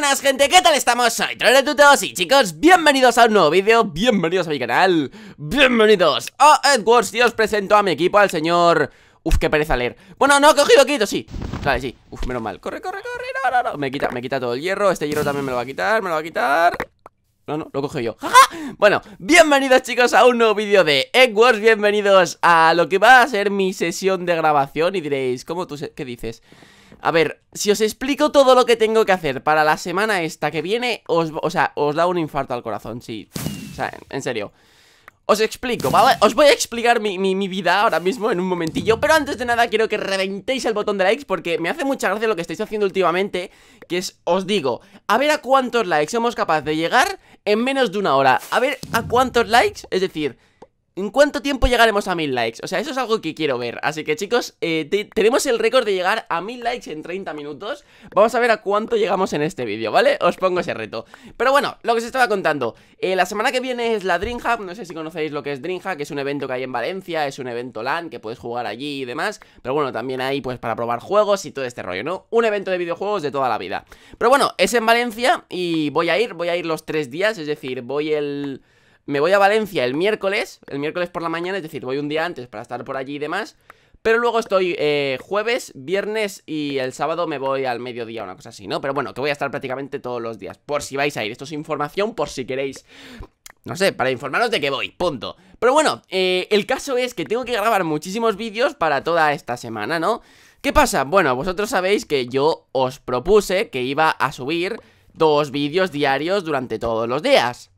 buenas gente, ¿qué tal estamos? Soy Todos y chicos, bienvenidos a un nuevo vídeo, bienvenidos a mi canal, bienvenidos a Edwards y os presento a mi equipo, al señor... Uf, qué pereza leer Bueno, no, he cogido quito, sí Vale, sí, uf, menos mal, corre, corre, corre, no, no, no Me quita, me quita todo el hierro, este hierro también me lo va a quitar, me lo va a quitar no, no, lo coge yo jaja Bueno, bienvenidos chicos a un nuevo vídeo de Edwards, Bienvenidos a lo que va a ser mi sesión de grabación Y diréis, ¿cómo tú, qué dices? A ver, si os explico todo lo que tengo que hacer para la semana esta que viene, os, o sea, os da un infarto al corazón, sí. O sea, en serio. Os explico, Os voy a explicar mi, mi, vida ahora mismo en un momentillo Pero antes de nada quiero que reventéis el botón de likes Porque me hace mucha gracia lo que estáis haciendo últimamente Que es, os digo, a ver a cuántos likes somos capaces de llegar en menos de una hora A ver a cuántos likes, es decir... ¿En cuánto tiempo llegaremos a mil likes? O sea, eso es algo que quiero ver Así que chicos, eh, tenemos el récord de llegar a 1000 likes en 30 minutos Vamos a ver a cuánto llegamos en este vídeo, ¿vale? Os pongo ese reto Pero bueno, lo que os estaba contando eh, La semana que viene es la DreamHack No sé si conocéis lo que es DreamHack Es un evento que hay en Valencia Es un evento LAN que puedes jugar allí y demás Pero bueno, también hay pues para probar juegos y todo este rollo, ¿no? Un evento de videojuegos de toda la vida Pero bueno, es en Valencia y voy a ir Voy a ir los tres días, es decir, voy el me voy a Valencia el miércoles, el miércoles por la mañana, es decir, voy un día antes para estar por allí y demás. Pero luego estoy eh, jueves, viernes y el sábado me voy al mediodía, una cosa así, ¿no? Pero bueno, que voy a estar prácticamente todos los días, por si vais a ir. Esto es información por si queréis no sé, para informaros de que voy, punto. Pero bueno, eh, el caso es que tengo que grabar muchísimos vídeos para toda esta semana, ¿no? ¿Qué pasa? Bueno, vosotros sabéis que yo os propuse que iba a subir dos vídeos diarios durante todos los días.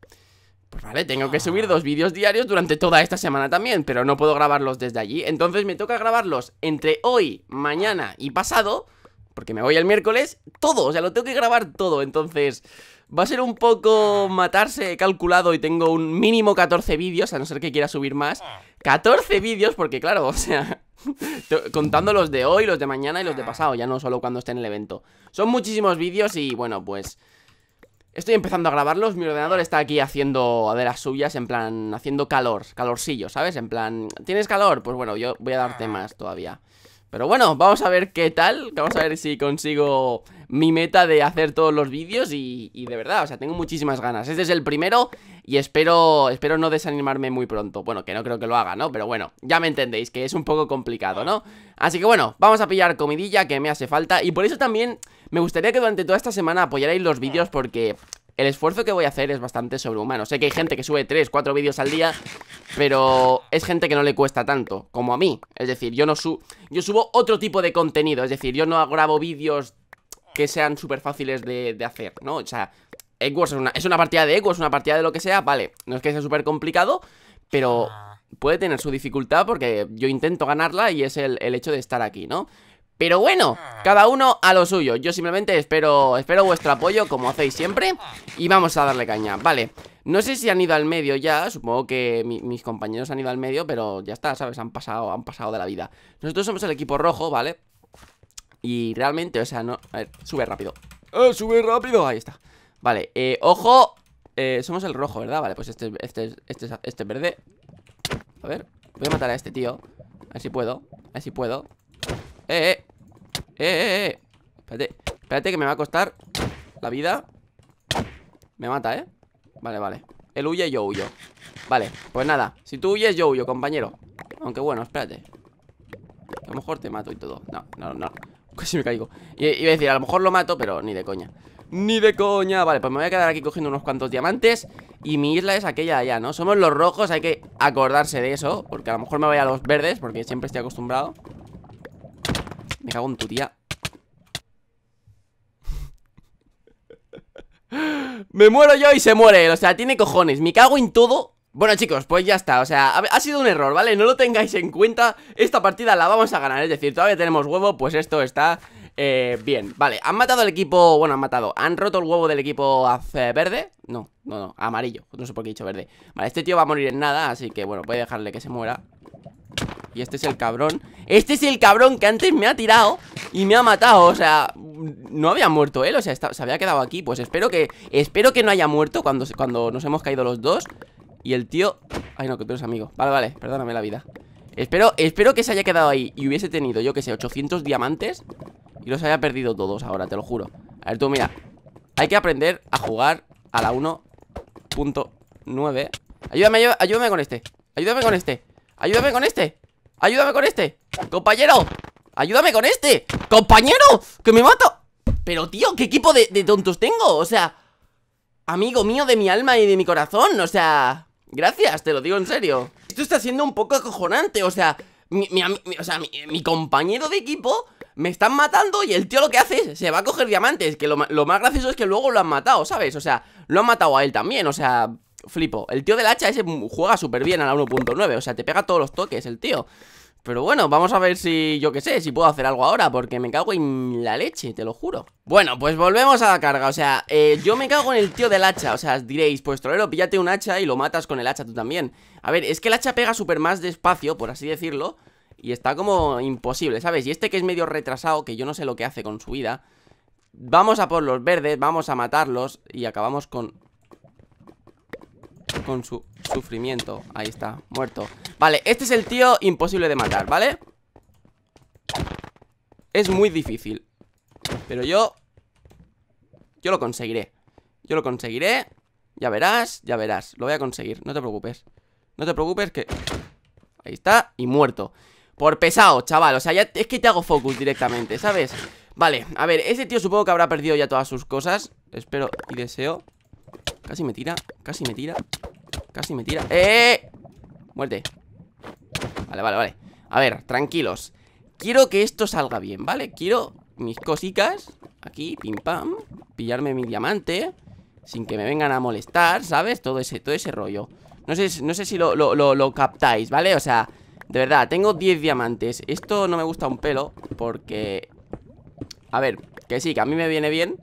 Pues vale, tengo que subir dos vídeos diarios durante toda esta semana también, pero no puedo grabarlos desde allí. Entonces me toca grabarlos entre hoy, mañana y pasado, porque me voy el miércoles, todo, o sea, lo tengo que grabar todo. Entonces va a ser un poco matarse, calculado y tengo un mínimo 14 vídeos, a no ser que quiera subir más. 14 vídeos, porque claro, o sea, contando los de hoy, los de mañana y los de pasado, ya no solo cuando esté en el evento. Son muchísimos vídeos y bueno, pues... Estoy empezando a grabarlos, mi ordenador está aquí haciendo de las suyas, en plan, haciendo calor, calorcillo, ¿sabes? En plan, ¿tienes calor? Pues bueno, yo voy a darte ah. más todavía. Pero bueno, vamos a ver qué tal Vamos a ver si consigo mi meta de hacer todos los vídeos y, de verdad, o sea, tengo muchísimas ganas Este es el primero y espero, espero no desanimarme muy pronto Bueno, que no creo que lo haga, ¿no? Pero bueno, ya me entendéis, que es un poco complicado, ¿no? Así que bueno, vamos a pillar comidilla que me hace falta Y por eso también me gustaría que durante toda esta semana apoyarais los vídeos porque el esfuerzo que voy a hacer es bastante sobrehumano. Sé que hay gente que sube 3, 4 vídeos al día, pero es gente que no le cuesta tanto, como a mí. Es decir, yo no su yo subo otro tipo de contenido, es decir, yo no grabo vídeos que sean súper fáciles de, hacer, ¿no? O sea, es una, partida de es una partida de lo que sea, vale, no es que sea súper complicado, pero ah. puede tener su dificultad porque yo intento ganarla y es el hecho de estar aquí, ¿no? Pero bueno, ah. cada uno a lo suyo Yo simplemente espero, espero vuestro apoyo como hacéis siempre Y vamos a darle caña, vale no sé si han ido al medio ya, supongo que mis compañeros han ido al medio, pero ya está, ¿sabes? Han pasado, han pasado de la vida. Nosotros somos el equipo rojo, ¿vale? Y realmente, o sea, no... A ver, sube rápido. ¡Eh, sube rápido! Ahí está. Vale, eh, ojo. Eh, somos el rojo, ¿verdad? Vale, pues este, este, este, este verde. A ver, voy a matar a este tío. A ver si puedo, a ver si puedo. Eh eh. eh, eh, eh, eh. Espérate, espérate que me va a costar la vida. Me mata, ¿eh? Vale, vale. Él huye yo huyo. Vale, pues nada. Si tú huyes, yo huyo, compañero. Aunque bueno, espérate. A lo mejor te mato y todo. No, no, no. Casi me caigo. y iba a decir, a lo mejor lo mato, pero ni de coña. Ni de coña. Vale, pues me voy a quedar aquí cogiendo unos cuantos diamantes. Y mi isla es aquella de allá, ¿no? Somos los rojos, hay que acordarse de eso. Porque a lo mejor me voy a los verdes, porque siempre estoy acostumbrado. Me cago en tu tía. Me muero yo y se muere o sea, tiene cojones Me cago en todo bueno chicos, pues ya está, o sea, ha sido un error, ¿vale? No lo tengáis en cuenta, esta partida la vamos a ganar, es decir, todavía tenemos huevo, pues esto está eh, bien Vale, han matado al equipo, bueno, han matado, han roto el huevo del equipo verde No, no, no, amarillo, no sé por qué he dicho verde Vale, este tío va a morir en nada, así que bueno, voy a dejarle que se muera y este es el cabrón Este es el cabrón que antes me ha tirado Y me ha matado, o sea No había muerto él, o sea, se había quedado aquí Pues espero que, espero que no haya muerto cuando, cuando nos hemos caído los dos Y el tío, ay no, que tú eres amigo Vale, vale, perdóname la vida Espero, espero que se haya quedado ahí y hubiese tenido, yo que sé, 800 diamantes Y los haya perdido todos ahora, te lo juro A ver tú, mira Hay que aprender a jugar a la 1.9 Ayúdame, ayúdame con este Ayúdame con este Ayúdame con este ¡Ayúdame con este! ¡Compañero! ¡Ayúdame con este! ¡Compañero! ¡Que me mato! Pero tío, ¿qué equipo de, tontos tengo? O sea... Amigo mío de mi alma y de mi corazón, o sea... Gracias, te lo digo en serio Esto está siendo un poco acojonante, o sea... Mi, compañero de equipo me están matando y el tío lo que hace es se va a coger diamantes. Que lo, lo, más gracioso es que luego lo han matado, ¿sabes? O sea, lo han matado a él también, o sea, flipo. El tío del hacha ese juega súper bien a la 1.9, o sea, te pega todos los toques el tío. Pero bueno, vamos a ver si, yo qué sé, si puedo hacer algo ahora Porque me cago en la leche, te lo juro Bueno, pues volvemos a la carga, o sea, eh, yo me cago en el tío del hacha O sea, diréis, pues trolero, píllate un hacha y lo matas con el hacha tú también A ver, es que el hacha pega súper más despacio, por así decirlo Y está como imposible, ¿sabes? Y este que es medio retrasado, que yo no sé lo que hace con su vida Vamos a por los verdes, vamos a matarlos Y acabamos con con su sufrimiento Ahí está, muerto Vale, este es el tío imposible de matar, ¿vale? Es muy difícil Pero yo... Yo lo conseguiré Yo lo conseguiré Ya verás, ya verás Lo voy a conseguir, no te preocupes No te preocupes que... Ahí está, y muerto por pesado, chaval, o sea, ya es que te hago focus directamente, ¿sabes? Vale, a ver, ese tío supongo que habrá perdido ya todas sus cosas Espero y deseo Casi me tira, casi me tira Casi me tira ¡Eh! Muerte Vale, vale, vale A ver, tranquilos Quiero que esto salga bien, ¿vale? Quiero mis cositas Aquí, pim pam Pillarme mi diamante Sin que me vengan a molestar, ¿sabes? Todo ese, todo ese rollo No sé, no sé si lo, lo, lo captáis, ¿vale? O sea, de verdad, tengo 10 diamantes Esto no me gusta un pelo Porque... A ver, que sí, que a mí me viene bien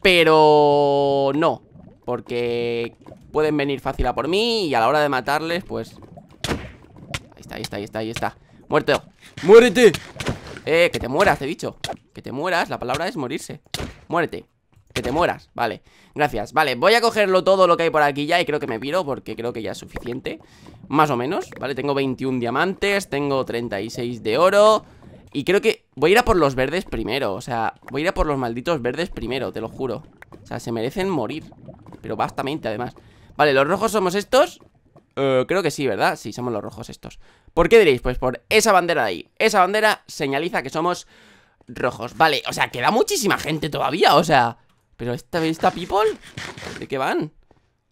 Pero... No, porque pueden venir fácil a por mí Y a la hora de matarles, pues... Ahí está, ahí está, ahí está, ahí está Muerto, muérete Eh, que te mueras, te he dicho Que te mueras, la palabra es morirse Muérete, que te mueras, vale Gracias, vale, voy a cogerlo todo lo que hay por aquí ya Y creo que me piro porque creo que ya es suficiente Más o menos, vale, tengo 21 diamantes Tengo 36 de oro Y creo que voy a ir a por los verdes primero O sea, voy a ir a por los malditos verdes primero, te lo juro O sea, se merecen morir pero bastamente, además Vale, los rojos somos estos eh, Creo que sí, ¿verdad? Sí, somos los rojos estos ¿Por qué diréis? Pues por esa bandera de ahí Esa bandera señaliza que somos rojos Vale, o sea, queda muchísima gente todavía, o sea Pero esta, people ¿De qué van?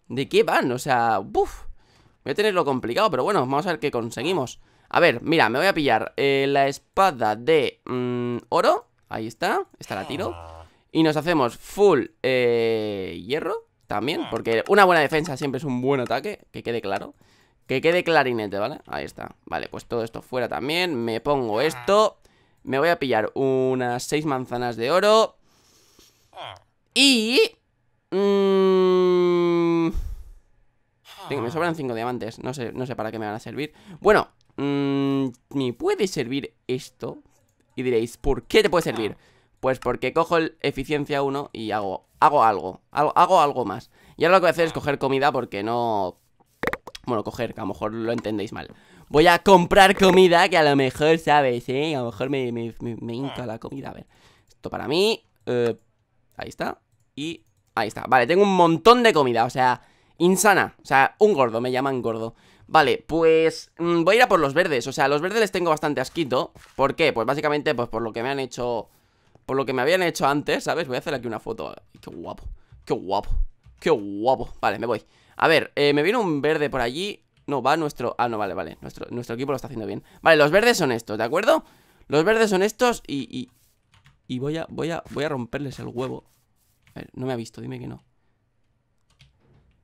¿De qué van? O sea, uff Voy a tenerlo complicado, pero bueno, vamos a ver qué conseguimos A ver, mira, me voy a pillar eh, La espada de mm, oro Ahí está, esta la tiro ah. Y nos hacemos full eh, hierro también, hmm. porque una buena defensa siempre es un buen ataque, que quede claro. Que quede clarinete, ¿vale? Ahí está. Vale, pues todo esto fuera también. Me pongo hmm. esto. Me voy a pillar unas seis manzanas de oro. Hmm. Y... Mmm, me sobran cinco diamantes. No sé, no sé para qué me van a servir. Bueno, mmm, me puede servir esto. Y diréis, ¿por qué te puede servir? Pues porque cojo el eficiencia 1 y hago, hago algo, hago, algo más. Y ahora lo que voy a hacer es coger comida porque no... Bueno, coger, que a lo mejor lo entendéis mal. Voy a comprar comida, que a lo mejor, ¿sabes? Eh? A lo mejor me, hinca la comida. A ver, esto para mí... Eh, ahí está. Y ahí está. Vale, tengo un montón de comida, o sea, insana. O sea, un gordo, me llaman gordo. Vale, pues mm, voy a ir a por los verdes. O sea, los verdes les tengo bastante asquito. ¿Por qué? Pues básicamente pues por lo que me han hecho por lo que me habían hecho antes, ¿sabes? Voy a hacer aquí una foto. Qué guapo, qué guapo, qué guapo. Vale, me voy. A ver, eh, me viene un verde por allí. No, va nuestro... Ah, no, vale, vale. Nuestro, nuestro equipo lo está haciendo bien. Vale, los verdes son estos, ¿de acuerdo? Los verdes son estos y... y... voy a, voy a, voy a romperles el huevo A ver, no me ha visto, dime que no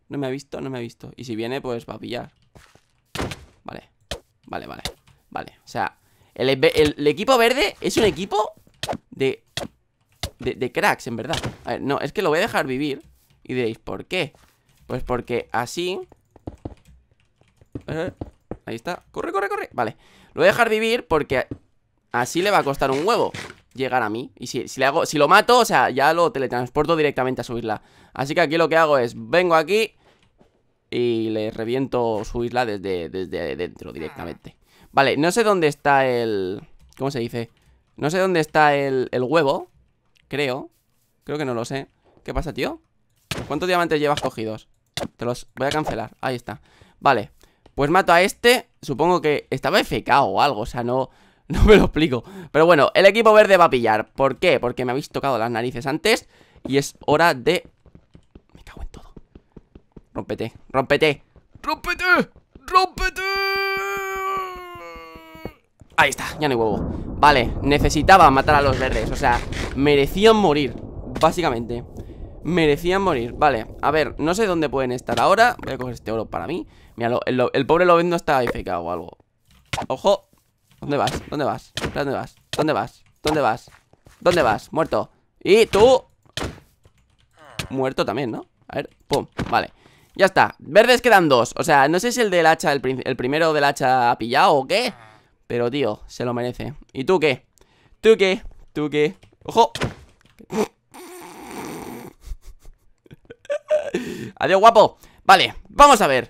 No me ha visto, no me ha visto Y si viene, pues va a pillar Vale, vale, vale Vale, o sea, el equipo verde es un equipo De de, cracks, en verdad a ver, no, es que lo voy a dejar vivir Y diréis, ¿por qué? Pues porque así eh, Ahí está, corre, corre, corre Vale, lo voy a dejar vivir porque Así le va a costar un huevo llegar a mí Y si, le hago, si lo mato, o sea, ya lo teletransporto directamente a su isla Así que aquí lo que hago es, vengo aquí Y le reviento su isla desde, desde dentro directamente ah. Vale, no sé dónde está el... ¿Cómo se dice? No sé dónde está el, el huevo Creo Creo que no lo sé ¿Qué pasa, tío? ¿Cuántos diamantes llevas cogidos? Te los voy a cancelar, ahí está Vale, pues mato a este Supongo que estaba FK o algo, o sea, no... No me lo explico Pero bueno, el equipo verde va a pillar ¿Por qué? Porque me habéis tocado las narices antes Y es hora de... Me cago en todo Rómpete, rompete, ¡Rómpete! ¡Rómpete! Ahí está, ya no hay huevo Vale, necesitaba matar a los verdes O sea, merecían morir Básicamente Merecían morir, vale A ver, no sé dónde pueden estar ahora Voy a coger este oro para mí Mira, el, pobre pobre Lobendo está AFK o algo ¡Ojo! ¿Dónde vas? ¿Dónde vas? ¿Dónde vas? ¿Dónde vas? ¿Dónde vas? ¿Dónde vas? Muerto ¡Y tú! Muerto también, ¿no? A ver, pum, vale Ya está, verdes quedan dos O sea, no sé si el del hacha, el, el primero del hacha ha pillado o qué pero, tío, se lo merece ¿Y tú qué? ¿Tú qué? ¿Tú qué? ¡Ojo! Adiós, guapo Vale, vamos a ver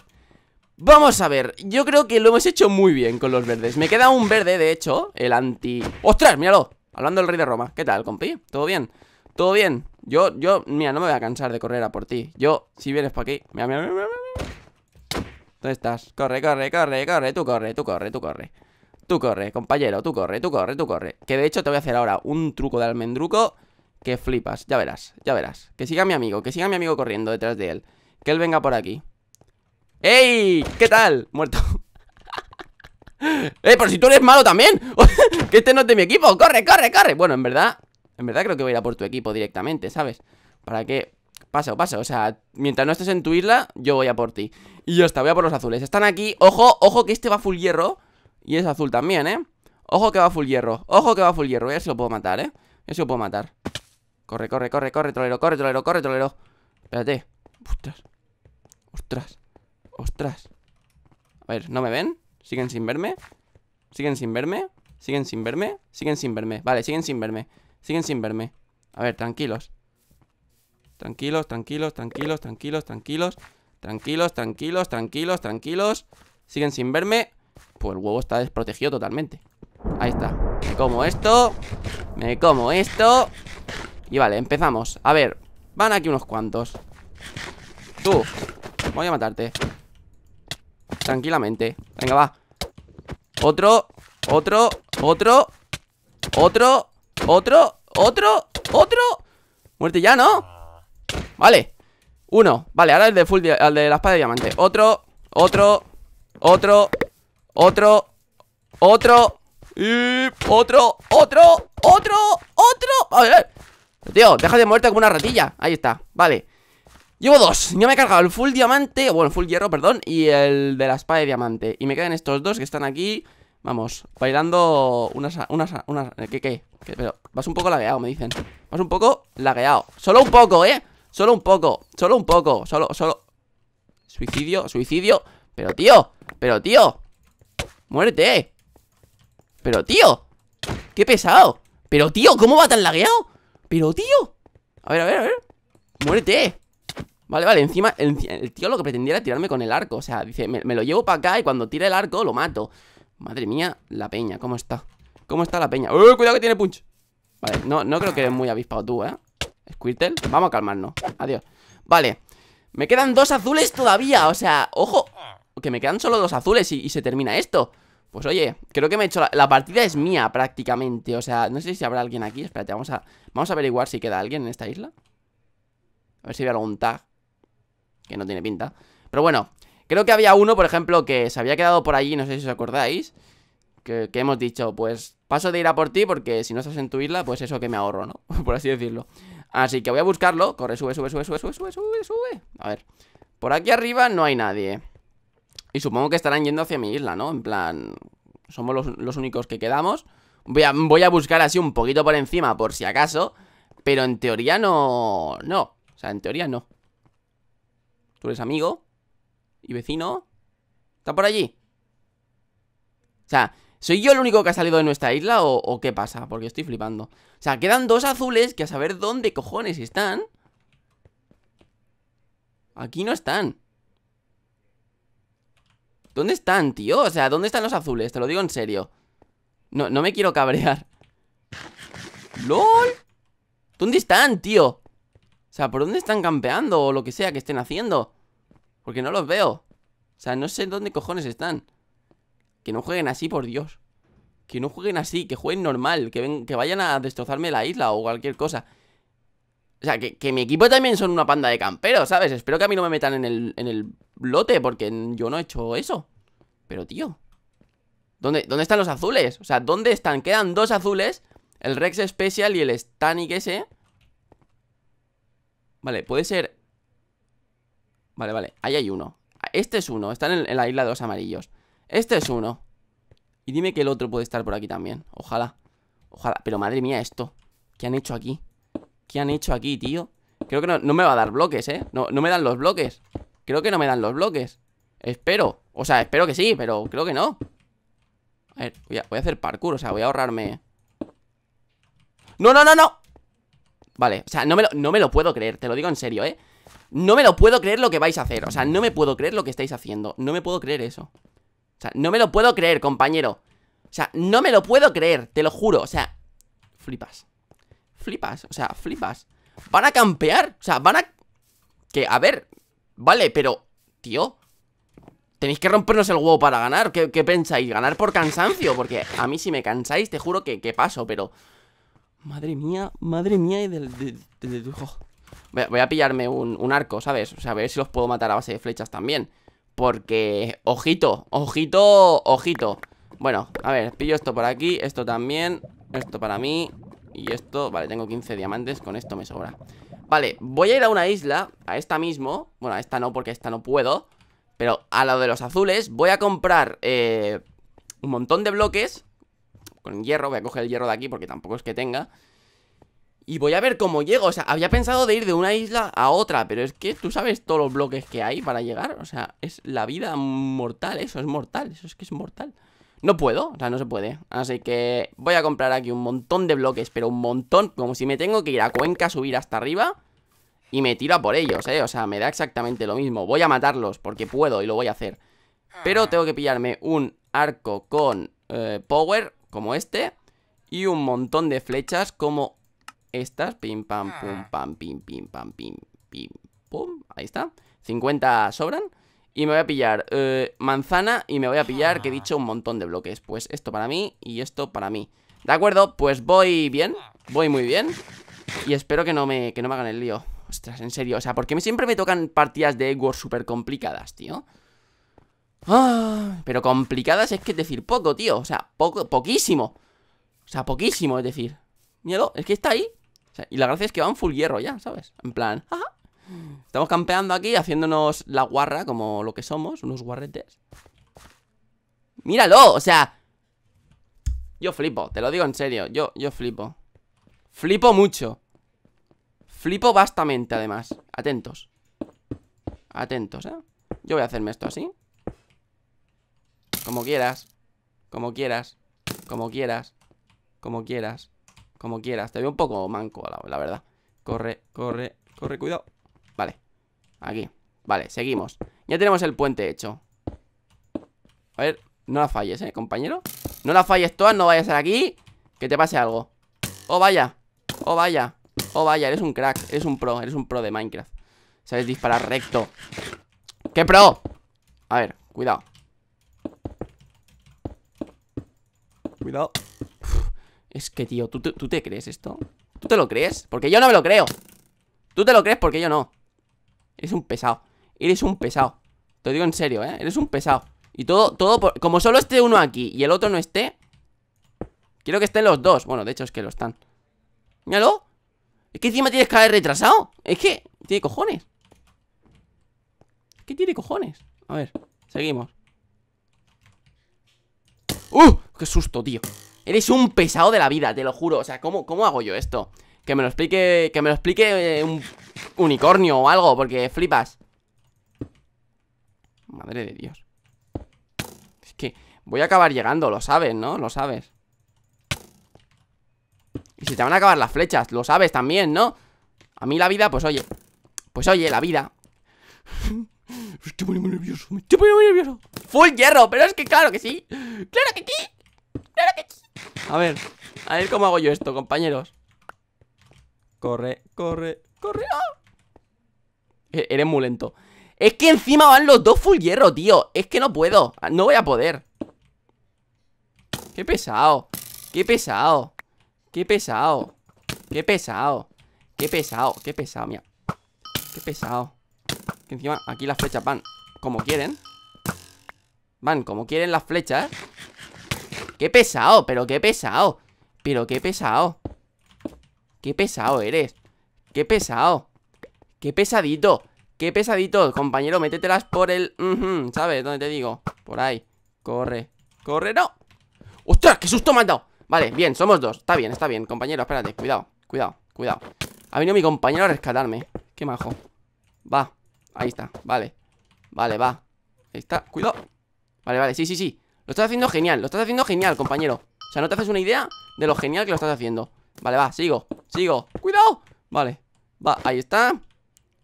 Vamos a ver, yo creo que lo hemos hecho muy bien con los verdes Me queda un verde, de hecho, el anti... ¡Ostras, míralo! Hablando del rey de Roma ¿Qué tal, compi? ¿Todo bien? ¿Todo bien? Yo, yo, mira, no me voy a cansar de correr a por ti Yo, si vienes por aquí Mira, mira, mira, ¿Dónde estás? Corre, corre, corre, corre Tú corre, tú corre, tú corre Tú corre, compañero, tú corre, tú corre, tú corre Que de hecho te voy a hacer ahora un truco de almendruco Que flipas, ya verás, ya verás Que siga mi amigo, que siga mi amigo corriendo detrás de él Que él venga por aquí ¡Ey! ¿Qué tal? Muerto ¡Eh, ¡Por si tú eres malo también! ¡Que este no es de mi equipo! ¡Corre, corre, corre! Bueno, en verdad, en verdad creo que voy a ir a por tu equipo directamente, ¿sabes? Para que... Paso, pasa o sea, mientras no estés en tu isla, yo voy a por ti Y ya está, voy a por los azules Están aquí, ojo, ojo que este va full hierro y es azul también, ¿eh? Ojo que va full hierro, ojo que va full hierro ver si lo puedo matar, ¿eh? Ya se lo puedo matar Corre, corre, corre, corre, trolero, corre, trolero, corre, trolero Espérate Ostras Ostras Ostras A ver, ¿no me ven? ¿Siguen sin verme? ¿Siguen sin verme? ¿Siguen sin verme? ¿Siguen sin verme? Vale, siguen sin verme Siguen sin verme A ver, tranquilos Tranquilos, tranquilos, tranquilos, tranquilos, tranquilos Tranquilos, tranquilos, tranquilos, tranquilos Siguen sin verme pues el huevo está desprotegido totalmente Ahí está Me como esto Me como esto Y vale, empezamos A ver, van aquí unos cuantos Tú, voy a matarte Tranquilamente Venga, va Otro, otro, otro Otro, otro, otro, otro Muerte ya, ¿no? Vale Uno, vale, ahora el de full, el de la espada de diamante Otro, otro, otro otro. Otro. Y otro. Otro. Otro. Otro. A ver. Tío, deja de muerte como una ratilla. Ahí está. Vale. Llevo dos. Yo me he cargado el full diamante. Bueno, full hierro, perdón. Y el de la espada de diamante. Y me quedan estos dos que están aquí. Vamos, bailando unas... unas, unas eh, ¿qué, ¿Qué? ¿Qué? Pero vas un poco lagueado, me dicen Vas un poco lagueado Solo un poco, ¿eh? Solo un poco, solo un poco Solo, solo... Suicidio, suicidio Pero tío, pero tío ¡Muérete! Pero, tío ¡Qué pesado! Pero, tío, ¿cómo va tan lagueado? Pero, tío A ver, a ver, a ver ¡Muérete! Vale, vale, encima el, tío lo que pretendía era tirarme con el arco O sea, dice, me, lo llevo para acá y cuando tira el arco lo mato Madre mía, la peña, ¿cómo está? ¿Cómo está la peña? ¡Uy, ¡Eh, cuidado que tiene punch! Vale, no, no creo que eres muy avispado tú, ¿eh? Squirtle, vamos a calmarnos Adiós Vale, me quedan dos azules todavía O sea, ojo, que me quedan solo dos azules y se termina esto pues oye, creo que me he hecho la, partida es mía prácticamente O sea, no sé si habrá alguien aquí Espérate, vamos a, vamos a averiguar si queda alguien en esta isla A ver si hay algún tag Que no tiene pinta Pero bueno, creo que había uno, por ejemplo Que se había quedado por allí, no sé si os acordáis que, hemos dicho, pues paso de ir a por ti porque si no estás en tu isla, pues eso que me ahorro, ¿no? por así decirlo Así que voy a buscarlo Corre, sube, sube, sube, sube, sube, sube, sube A ver, por aquí arriba no hay nadie y supongo que estarán yendo hacia mi isla, ¿no? En plan, somos los, únicos que quedamos. Voy a, buscar así un poquito por encima, por si acaso. Pero en teoría no... No. O sea, en teoría no. Tú eres amigo y vecino. ¿Está por allí? O sea, ¿soy yo el único que ha salido de nuestra isla o, o qué pasa? Porque estoy flipando. O sea, quedan dos azules que a saber dónde cojones están. Aquí no están. ¿Dónde están, tío? O sea, ¿dónde están los azules? Te lo digo en serio No, no me quiero cabrear ¡Lol! ¿Dónde están, tío? O sea, ¿por dónde están campeando? O lo que sea que estén haciendo Porque no los veo O sea, no sé dónde cojones están Que no jueguen así, por Dios Que no jueguen así, que jueguen normal Que, ven, que vayan a destrozarme la isla o cualquier cosa o sea, que, mi equipo también son una panda de camperos, ¿sabes? Espero que a mí no me metan en el, en lote porque yo no he hecho eso. Pero, tío. ¿dónde, ¿Dónde están los azules? O sea, ¿dónde están? Quedan dos azules. El Rex Special y el Stanic ese. Vale, puede ser... Vale, vale. Ahí hay uno. Este es uno. Está en, en la isla de los amarillos. Este es uno. Y dime que el otro puede estar por aquí también. Ojalá. Ojalá. Pero madre mía, esto. ¿Qué han hecho aquí? ¿Qué han hecho aquí, tío? Creo que no, no me va a dar bloques, ¿eh? No, me dan los bloques Creo que no me dan los bloques Espero, o sea, espero que sí, pero creo que no A ver, voy a, hacer parkour, o sea, voy a ahorrarme ¡No, no, no, no! Vale, o sea, no no me lo puedo creer, te lo digo en serio, ¿eh? No me lo puedo creer lo que vais a hacer O sea, no me puedo creer lo que estáis haciendo No me puedo creer eso O sea, no me lo puedo creer, compañero O sea, no me lo puedo creer, te lo juro O sea, flipas Flipas, o sea, flipas Van a campear, o sea, van a... Que, a ver, vale, pero... Tío, tenéis que rompernos el huevo para ganar ¿Qué, pensáis? ¿Ganar por cansancio? Porque a mí si me cansáis, te juro que, paso, pero... Madre mía, madre mía y del... De, oh. voy, a, pillarme un, un, arco, ¿sabes? O sea, a ver si los puedo matar a base de flechas también Porque... Ojito, ojito, ojito Bueno, a ver, pillo esto por aquí Esto también, esto para mí y esto, vale, tengo 15 diamantes Con esto me sobra Vale, voy a ir a una isla, a esta mismo Bueno, a esta no, porque a esta no puedo Pero a la de los azules voy a comprar eh, Un montón de bloques Con hierro, voy a coger el hierro de aquí Porque tampoco es que tenga Y voy a ver cómo llego, o sea, había pensado de ir de una isla a otra Pero es que tú sabes todos los bloques que hay para llegar O sea, es la vida mortal, eso es mortal Eso es que es mortal no puedo, o sea, no se puede. Así que voy a comprar aquí un montón de bloques, pero un montón. Como si me tengo que ir a Cuenca subir hasta arriba y me tiro a por ellos, ¿eh? O sea, me da exactamente lo mismo. Voy a matarlos porque puedo y lo voy a hacer. Pero ah. tengo que pillarme un arco con eh, power, como este, y un montón de flechas como estas. Pim, pam, pum, ah. pam, pim, pim, pam, pim, pim, pum. Ahí está. 50 sobran. Y me voy a pillar eh, manzana y me voy a pillar, que he ah. dicho, un montón de bloques. Pues esto para mí y esto para mí. De acuerdo, pues voy bien, voy muy bien. Y espero que no me, que no me hagan el lío. Ostras, en serio, o sea, porque siempre me tocan partidas de War súper complicadas, tío? Ah, pero complicadas es que es decir poco, tío. O sea, poco, poquísimo. O sea, poquísimo, es decir. miedo es que está ahí. y la gracia es que va en full hierro ya, ¿sabes? En plan, ajá. Ah, Estamos campeando aquí, haciéndonos la guarra, como lo que somos, unos guarretes. ¡Míralo! O sea... Yo flipo, te lo digo en serio, yo, yo flipo. Flipo mucho. Flipo bastamente, además. Atentos. Atentos, ¿eh? Yo voy a hacerme esto así. Como quieras. Como quieras. Como quieras. Como quieras. Como quieras. Te veo un poco manco, la verdad. Corre, corre, corre, cuidado. Vale, aquí Vale, seguimos Ya tenemos el puente hecho A ver, no la falles, eh, compañero No la falles todas, no vayas a aquí Que te pase algo Oh, vaya, oh, vaya Oh, vaya, eres un crack, eres un pro, eres un pro de Minecraft Sabes disparar recto ¡Qué pro! A ver, cuidado Cuidado Es que, tío, ¿tú, te crees esto? ¿Tú te lo crees? Porque yo no me lo creo Tú te lo crees porque yo no es un pesado. Eres un pesado. Te digo en serio, ¿eh? Eres un pesado. Y todo, todo Como solo esté uno aquí y el otro no esté... Quiero que estén los dos. Bueno, de hecho es que lo están. Míralo. Es que encima tienes que haber retrasado. Es que... Tiene cojones. ¿Qué tiene cojones. A ver, seguimos. ¡Uh! ¡Qué susto, tío! Eres un pesado de la vida, te lo juro. O sea, ¿cómo, cómo hago yo esto? Que me lo explique, que me lo explique eh, un unicornio o algo, porque flipas. Madre de Dios. Es que voy a acabar llegando, lo sabes, ¿no? Lo sabes. Y si te van a acabar las flechas, lo sabes también, ¿no? A mí la vida, pues oye. Pues oye, la vida. estoy muy nervioso, estoy muy nervioso. Full hierro, pero es que claro que sí. Claro que sí. Claro que sí. A ver, a ver cómo hago yo esto, compañeros. Corre, corre, corre. ¡Ah! E-, eres muy lento. Es que encima van los dos full hierro, tío. Es que no puedo. Ah, no voy a poder. Qué pesado. Qué pesado. Qué pesado. Qué pesado. Qué pesado. Qué pesado, mira. Qué pesado. encima aquí las flechas van como quieren. Van como quieren las flechas. Qué pesado, pero qué pesado. Pero qué pesado. Qué pesado eres. Qué pesado. ¡Qué pesadito! ¡Qué pesadito! Compañero, métetelas por el... ¿Sabes? ¿Dónde te digo? Por ahí. Corre. ¡Corre! ¡No! ¡Ostras! ¡Qué susto me has dado! Vale, bien, somos dos. Está bien, está bien, compañero. Espérate, cuidado, cuidado, cuidado. Ha venido mi compañero a rescatarme. Qué majo. Va. Ahí está, vale. Vale, va. Ahí está, cuidado. Vale, vale, sí, sí, sí. Lo estás haciendo genial, lo estás haciendo genial, compañero. O sea, no te haces una idea de lo genial que lo estás haciendo. Vale, va, sigo, sigo. ¡Cuidado! Vale, va, ahí está.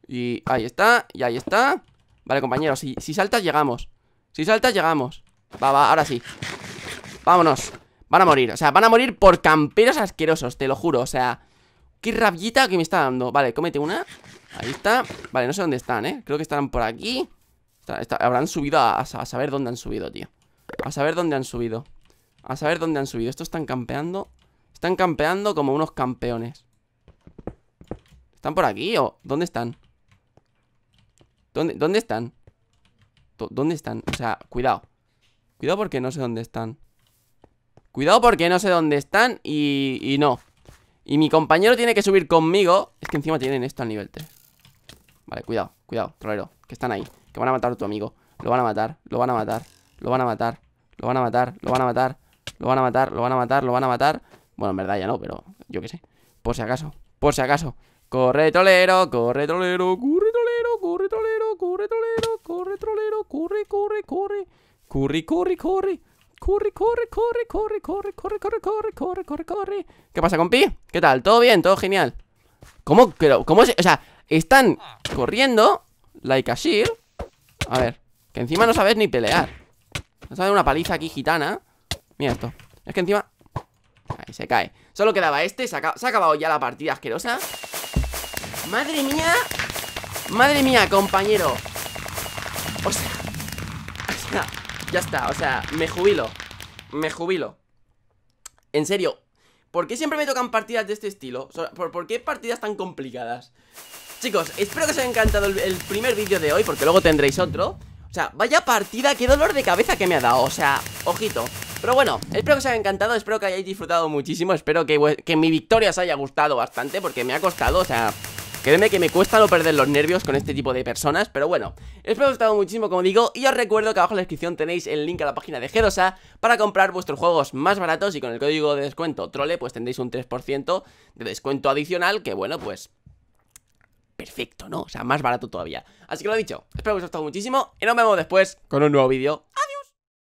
Y ahí está, y ahí está Vale, compañeros, si, si saltas llegamos Si saltas llegamos Va, va, ahora sí Vámonos Van a morir, o sea, van a morir por camperos asquerosos, te lo juro, o sea Qué rabillita que me está dando Vale, cómete una Ahí está Vale, no sé dónde están, eh Creo que estarán por aquí Habrán subido a, saber dónde han subido, tío A saber dónde han subido A saber dónde han subido Estos están campeando Están campeando como unos campeones ¿Están por aquí o dónde están? ¿Dónde, dónde están? ¿Dónde están? O sea, cuidado Cuidado porque no sé dónde están Cuidado porque no sé dónde están y, y no Y mi compañero tiene que subir conmigo Es que encima tienen esto al nivel 3 Vale, cuidado, cuidado, trolero Que están ahí, que van a matar a tu amigo Lo van a matar, lo van a matar, lo van a matar Lo van a matar, lo van a matar Lo van a matar, lo van a matar, lo van a matar Bueno, en verdad ya no, pero yo qué sé Por si acaso, por si acaso Corre trolero, corre trolero, corre trolero, corre trolero, corre trolero, corre trolero, corre, corre, corre, corre, corre, corre, corre, corre, corre, corre, corre, corre, corre, corre, corre, corre, corre. ¿Qué pasa, compi? ¿Qué tal? ¿Todo bien? ¿Todo genial? ¿Cómo? ¿Cómo es? O sea, están corriendo like a A ver, que encima no sabes ni pelear. No a una paliza aquí gitana. Mira esto. Es que encima... Ahí se cae. Solo quedaba este, se ha acabado ya la partida asquerosa. Madre mía Madre mía, compañero O sea ya está, o sea, me jubilo Me jubilo En serio, ¿por qué siempre me tocan partidas de este estilo? ¿Por, qué partidas tan complicadas? Chicos, espero que os haya encantado el, primer vídeo de hoy Porque luego tendréis otro O sea, vaya partida, qué dolor de cabeza que me ha dado O sea, ojito pero bueno, espero que os haya encantado, espero que hayáis disfrutado muchísimo Espero que, que mi victoria os haya gustado bastante Porque me ha costado, o sea, Créeme que me cuesta no perder los nervios con este tipo de personas, pero bueno, espero que os haya gustado muchísimo como digo y os recuerdo que abajo en la descripción tenéis el link a la página de Gerosa para comprar vuestros juegos más baratos y con el código de descuento Trole pues tendréis un 3% de descuento adicional que bueno pues... Perfecto, ¿no? O sea, más barato todavía. Así que lo dicho, espero que os haya gustado muchísimo y nos vemos después con un nuevo vídeo. ¡Adiós!